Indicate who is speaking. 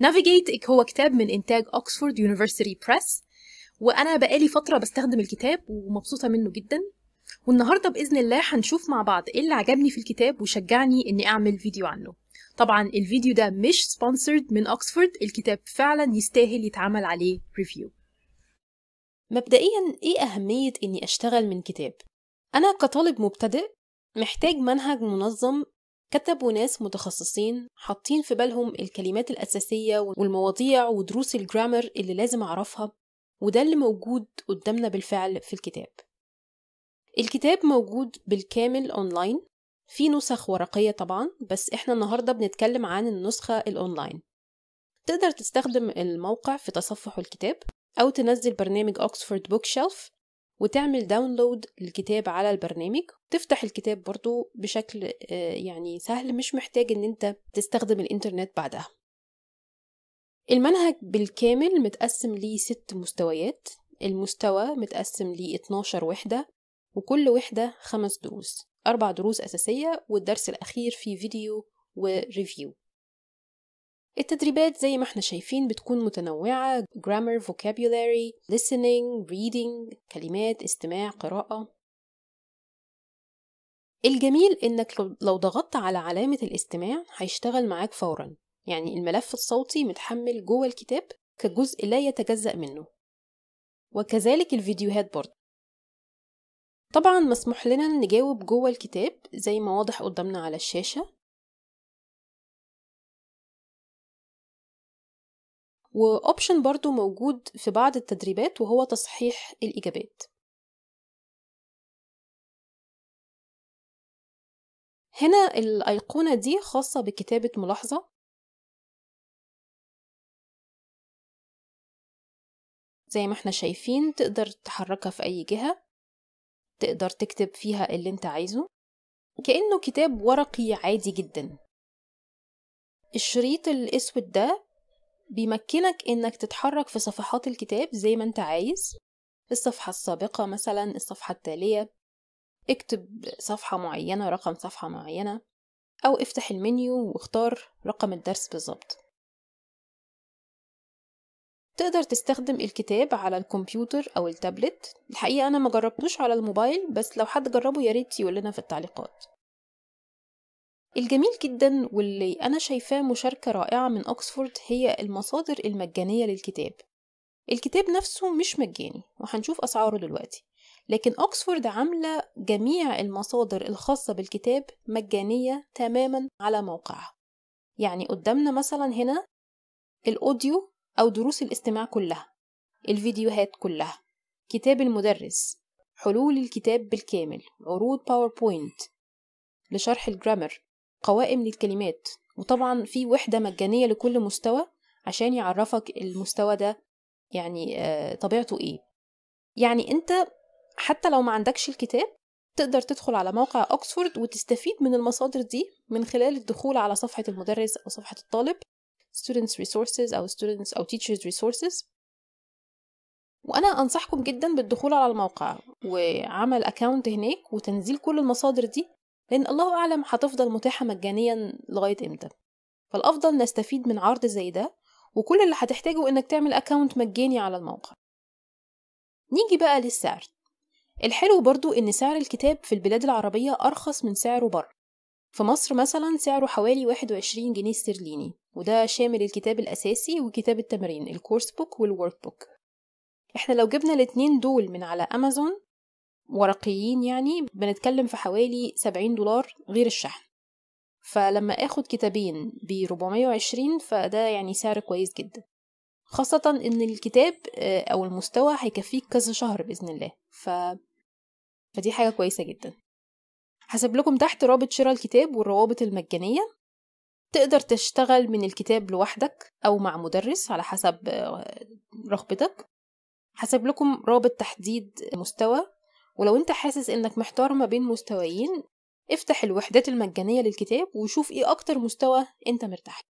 Speaker 1: نافيجيت هو كتاب من إنتاج أكسفورد يونيفرسيتي بريس وأنا بقالي فترة بستخدم الكتاب ومبسوطة منه جدا والنهاردة بإذن الله هنشوف مع بعض إيه اللي عجبني في الكتاب وشجعني إني أعمل فيديو عنه طبعا الفيديو ده مش سبونسرد من أكسفورد الكتاب فعلا يستاهل يتعمل عليه ريفيو مبدئيا إيه أهمية إني أشتغل من كتاب؟ أنا كطالب مبتدئ محتاج منهج منظم كتبوا ناس متخصصين حاطين في بالهم الكلمات الأساسية والمواضيع ودروس الجرامر اللي لازم أعرفها وده اللي موجود قدامنا بالفعل في الكتاب الكتاب موجود بالكامل أونلاين في نسخ ورقية طبعا بس احنا النهاردة بنتكلم عن النسخة الأونلاين تقدر تستخدم الموقع في تصفح الكتاب أو تنزل برنامج أوكسفورد بوك شيلف وتعمل داونلود للكتاب على البرنامج تفتح الكتاب برضو بشكل آه، يعني سهل مش محتاج ان انت تستخدم الانترنت بعدها المنهج بالكامل متقسم ليه ست مستويات المستوى متقسم ليه 12 وحدة وكل وحدة خمس دروس أربع دروس أساسية والدرس الأخير في فيديو وريفيو التدريبات زي ما احنا شايفين بتكون متنوعة grammar, vocabulary, listening, reading, كلمات, استماع, قراءة الجميل انك لو ضغطت على علامة الاستماع هيشتغل معاك فورا يعني الملف الصوتي متحمل جوه الكتاب كجزء لا يتجزأ منه وكذلك الفيديوهات
Speaker 2: برضه طبعا مسموح لنا نجاوب جوه الكتاب زي ما واضح قدامنا على الشاشة واوبشن برضو موجود في بعض التدريبات وهو تصحيح الإجابات هنا الأيقونة دي خاصة بكتابة ملاحظة زي ما احنا شايفين تقدر تحركها في أي جهة تقدر تكتب فيها اللي انت عايزه كأنه
Speaker 1: كتاب ورقي عادي جدا الشريط الأسود ده بيمكنك إنك تتحرك في صفحات الكتاب زي ما أنت عايز الصفحة السابقة مثلا الصفحة التالية اكتب صفحة معينة رقم صفحة معينة أو افتح المنيو واختار رقم الدرس بالظبط تقدر تستخدم الكتاب على الكمبيوتر أو التابلت الحقيقة أنا مجربتوش على الموبايل بس لو حد جربه ياريت يقولنا في التعليقات الجميل جدا واللي أنا شايفاه مشاركة رائعة من أكسفورد هي المصادر المجانية للكتاب الكتاب نفسه مش مجاني وهنشوف أسعاره دلوقتي لكن أكسفورد عاملة جميع المصادر الخاصة بالكتاب مجانية تماما على موقعها يعني قدامنا مثلا هنا الأوديو أو دروس الاستماع كلها الفيديوهات كلها كتاب المدرس حلول الكتاب بالكامل عروض باوربوينت لشرح الجرامر قوائم للكلمات وطبعا في وحدة مجانية لكل مستوى عشان يعرفك المستوى ده يعني آه، طبيعته ايه يعني انت حتى لو ما عندكش الكتاب تقدر تدخل على موقع أكسفورد وتستفيد من المصادر دي من خلال الدخول على صفحة المدرس أو صفحة الطالب students resources أو students أو teachers resources وأنا أنصحكم جدا بالدخول على الموقع وعمل أكاونت هناك وتنزيل كل المصادر دي لأن الله أعلم هتفضل متاحة مجانيا لغاية إمتى فالأفضل نستفيد من عرض زي ده وكل اللي هتحتاجه إنك تعمل أكاونت مجاني على الموقع نيجي بقى للسعر الحلو برضو إن سعر الكتاب في البلاد العربية أرخص من سعره بره في مصر مثلا سعره حوالي 21 جنيه استرليني وده شامل الكتاب الأساسي وكتاب التمرين الكورس بوك والورك بوك احنا لو جبنا الاتنين دول من على أمازون ورقيين يعني بنتكلم في حوالي 70 دولار غير الشحن فلما اخد كتابين ب 420 فده يعني سعر كويس جدا خاصة ان الكتاب آه، او المستوى هيكفيك كذا شهر بإذن الله ف... فدي حاجة كويسة جدا حسب لكم تحت رابط شراء الكتاب والروابط المجانية تقدر تشتغل من الكتاب لوحدك أو مع مدرس على حسب آه، رغبتك حسب لكم رابط تحديد مستوى ولو انت حاسس انك محتار ما بين مستويين افتح الوحدات
Speaker 2: المجانية للكتاب وشوف ايه اكتر مستوى انت مرتاح